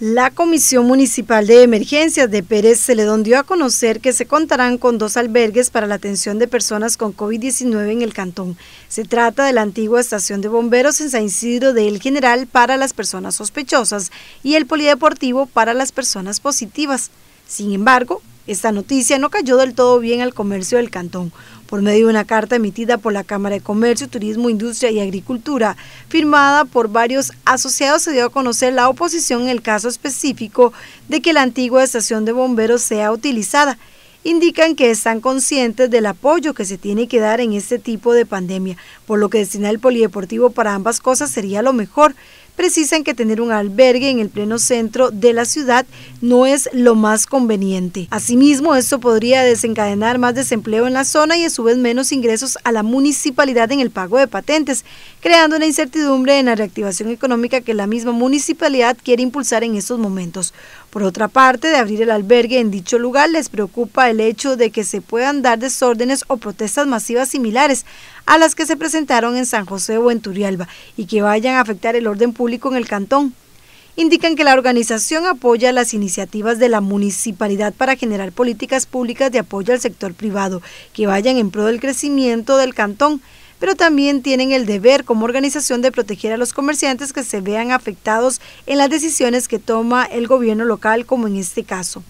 La Comisión Municipal de Emergencias de Pérez se le dio a conocer que se contarán con dos albergues para la atención de personas con COVID-19 en el cantón. Se trata de la antigua estación de bomberos en San Isidro de El General para las personas sospechosas y el polideportivo para las personas positivas. Sin embargo, esta noticia no cayó del todo bien al comercio del cantón. Por medio de una carta emitida por la Cámara de Comercio, Turismo, Industria y Agricultura, firmada por varios asociados, se dio a conocer la oposición en el caso específico de que la antigua estación de bomberos sea utilizada indican que están conscientes del apoyo que se tiene que dar en este tipo de pandemia, por lo que destinar el polideportivo para ambas cosas sería lo mejor precisan que tener un albergue en el pleno centro de la ciudad no es lo más conveniente. Asimismo, esto podría desencadenar más desempleo en la zona y a su vez menos ingresos a la municipalidad en el pago de patentes, creando una incertidumbre en la reactivación económica que la misma municipalidad quiere impulsar en estos momentos. Por otra parte, de abrir el albergue en dicho lugar les preocupa el hecho de que se puedan dar desórdenes o protestas masivas similares a las que se presentaron en San José o en Turialba y que vayan a afectar el orden público en el cantón. Indican que la organización apoya las iniciativas de la municipalidad para generar políticas públicas de apoyo al sector privado que vayan en pro del crecimiento del cantón, pero también tienen el deber como organización de proteger a los comerciantes que se vean afectados en las decisiones que toma el gobierno local, como en este caso.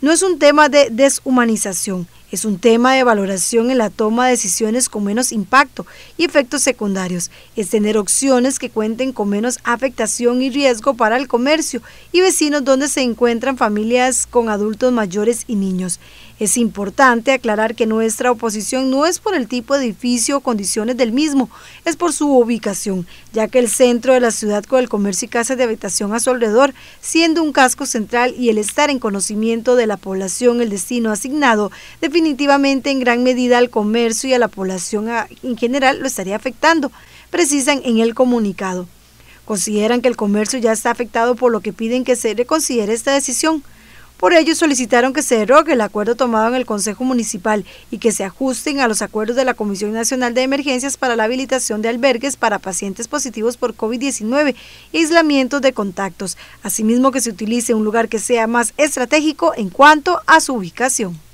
No es un tema de deshumanización, es un tema de valoración en la toma de decisiones con menos impacto y efectos secundarios. Es tener opciones que cuenten con menos afectación y riesgo para el comercio y vecinos donde se encuentran familias con adultos mayores y niños. Es importante aclarar que nuestra oposición no es por el tipo de edificio o condiciones del mismo, es por su ubicación, ya que el centro de la ciudad con el comercio y casas de habitación a su alrededor, siendo un casco central y el estar en conocimiento de la población el destino asignado, definitivamente definitivamente en gran medida al comercio y a la población ah, en general lo estaría afectando, precisan en el comunicado. Consideran que el comercio ya está afectado por lo que piden que se reconsidere esta decisión. Por ello solicitaron que se derogue el acuerdo tomado en el Consejo Municipal y que se ajusten a los acuerdos de la Comisión Nacional de Emergencias para la habilitación de albergues para pacientes positivos por COVID-19 y aislamiento de contactos, asimismo que se utilice un lugar que sea más estratégico en cuanto a su ubicación.